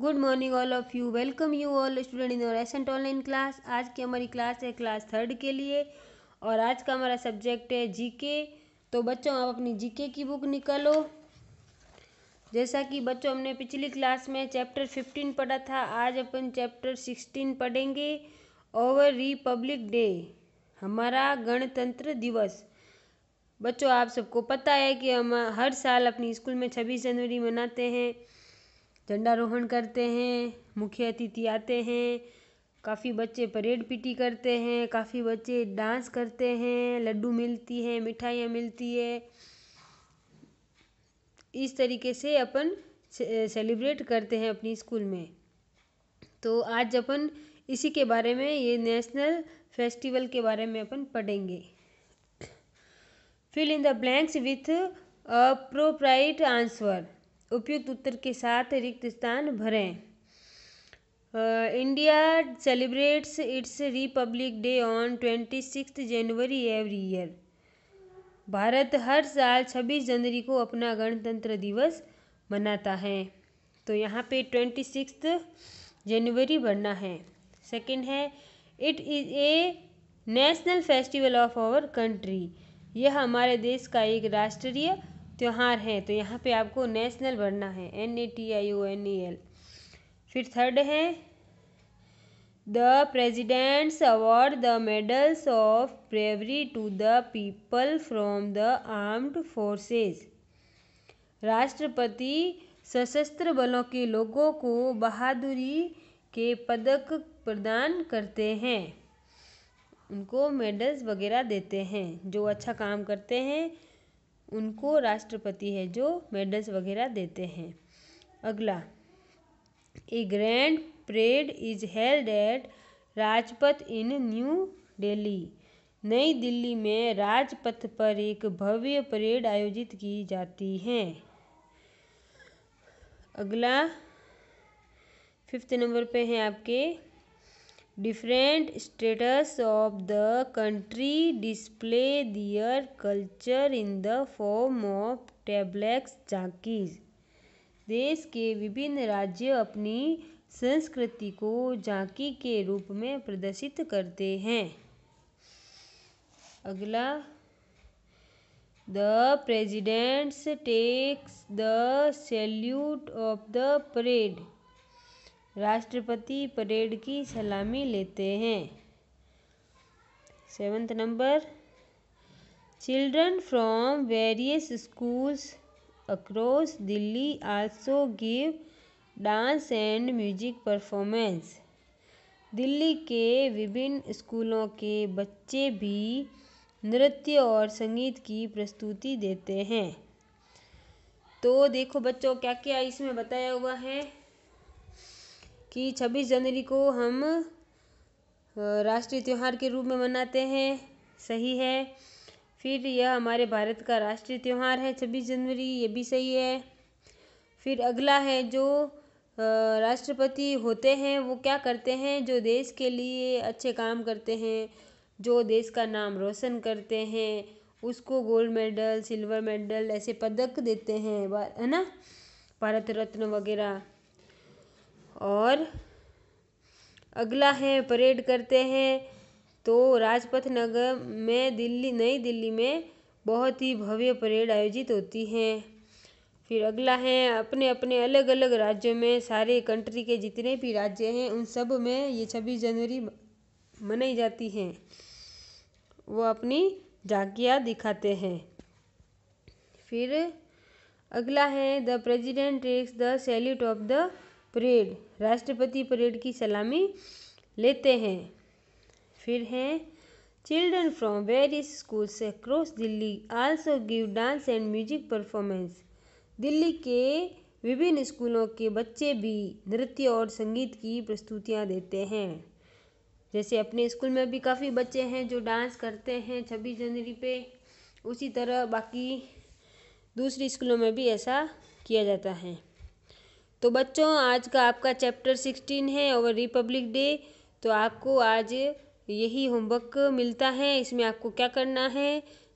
good morning all of you welcome you all student in recent online class आज की हमारी class है class third के लिए और आज का हमारा सब्जेक्ट है जीके तो बच्चों आप अपनी जीके की बुक निकालो जैसा कि बच्चों हमने पिछली क्लास में चैप्टर फिफ्टीन पढ़ा था आज अपन चैप्टर सिक्सटीन पढ़ेंगे ओवर रिपब्लिक डे हमारा गणतंत्र दिवस बच्चों आप सबको पता है कि हम हर साल अपनी स्कूल में छब्बीस जनवरी मनाते हैं झंडारोहण करते हैं मुख्य अतिथि आते हैं काफ़ी बच्चे परेड पिटी करते हैं काफ़ी बच्चे डांस करते हैं लड्डू मिलती है मिठाइयाँ मिलती है इस तरीके से अपन सेलिब्रेट करते हैं अपनी स्कूल में तो आज अपन इसी के बारे में ये नेशनल फेस्टिवल के बारे में अपन पढ़ेंगे fill in the blanks with appropriate answer उपयुक्त उत्तर के साथ रिक्त स्थान भरें India celebrates its republic day on twenty six January every year Bharat हर साल छब्बीस जनवरी को अपना गणतंत्र दिवस मनाता है तो यहाँ पे ट्वेंटी सिक्स जनवरी भरना है सेकंड है it is a national festival of our country यह हमारे देश का एक राष्ट्रीय त्यौहार है तो यहाँ पे आपको नेशनल भरना है N A T I O N E L फिर थर्ड है the president's award the medals of bravery to the people from the armed forces राष्ट्रपति सशस्त्र बलों के लोगों को बहादुरी के पदक प्रदान करते हैं उनको मेडल्स वगैरह देते हैं जो अच्छा काम करते हैं उनको राष्ट्रपति है जो मेडल्स वगैरह देते हैं अगला a grand parade is held at Rajpath in New Delhi नई दिल्ली में राजपथ पर एक भव्य परेड आयोजित की जाती है अगला फिफ्थ नंबर पे है आपके different status of the country display their culture in the form of टेबलेक्स झांकीज देश के विभिन्न राज्य अपनी संस्कृति को झांकी के रूप में प्रदर्शित करते हैं अगला the president's takes the salute of the parade राष्ट्रपति परेड की सलामी लेते हैं seventh number children from various schools across Delhi also give dance and music performance Delhi के विभिन्न स्कूलों के बच्चे भी नृत्य और संगीत की प्रस्तुति देते हैं तो देखो बच्चों क्या क्या इसमें बताया हुआ है कि छब्बीस जनवरी को हम राष्ट्रीय त्यौहार के रूप में मनाते हैं सही है फिर यह हमारे भारत का राष्ट्रीय त्यौहार है छब्बीस जनवरी ये भी सही है फिर अगला है जो राष्ट्रपति होते हैं वो क्या करते हैं जो देश के लिए अच्छे काम करते हैं जो देश का नाम रोशन करते हैं उसको गोल्ड मेडल सिल्वर मेडल ऐसे पदक देते हैं है ना भारत रत्न वगैरह और अगला है परेड करते हैं तो राजपथ नगर में दिल्ली नई दिल्ली में बहुत ही भव्य परेड आयोजित होती हैं फिर अगला है अपने अपने अलग अलग राज्यों में सारे कंट्री के जितने भी राज्य हैं उन सब में ये छब्बीस जनवरी मनाई जाती हैं वो अपनी झाकियाँ दिखाते हैं फिर अगला है the president takes the salute of the parade राष्ट्रपति परेड की सलामी लेते हैं फिर हैं children from various schools across Delhi also give dance and music performance Delhi के विभिन्न स्कूलों के बच्चे भी नृत्य और संगीत की प्रस्तुतियाँ देते हैं जैसे अपने स्कूल में भी काफ़ी बच्चे हैं जो डांस करते हैं छब्बीस जनवरी पे उसी तरह बाकी दूसरे स्कूलों में भी ऐसा किया जाता है तो बच्चों आज का आपका चैप्टर सिक्सटीन है और रिपब्लिक डे तो आपको आज यही होमवर्क मिलता है इसमें आपको क्या करना है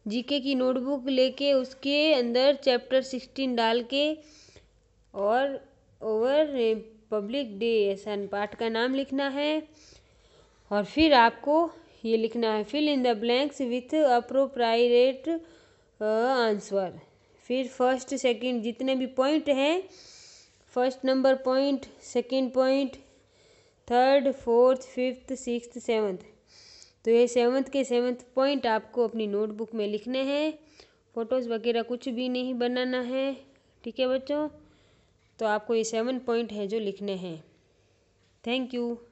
जीके की नोटबुक लेके उसके अंदर चैप्टर सिक्सटीन डाल के और ओवर पब्लिक डे ऐसा पाठ का नाम लिखना है और फिर आपको ये लिखना है fill in the blanks with appropriate answer फिर फर्स्ट सेकंड जितने भी पॉइंट हैं first number point second point third fourth fifth sixth seventh तो ये सेवन्थ के सेवन्थ पॉइंट आपको अपनी नोटबुक में लिखने हैं फ़ोटोज़ वगैरह कुछ भी नहीं बनाना है ठीक है बच्चों तो आपको ये सेवन पॉइंट है जो लिखने हैं थैंक यू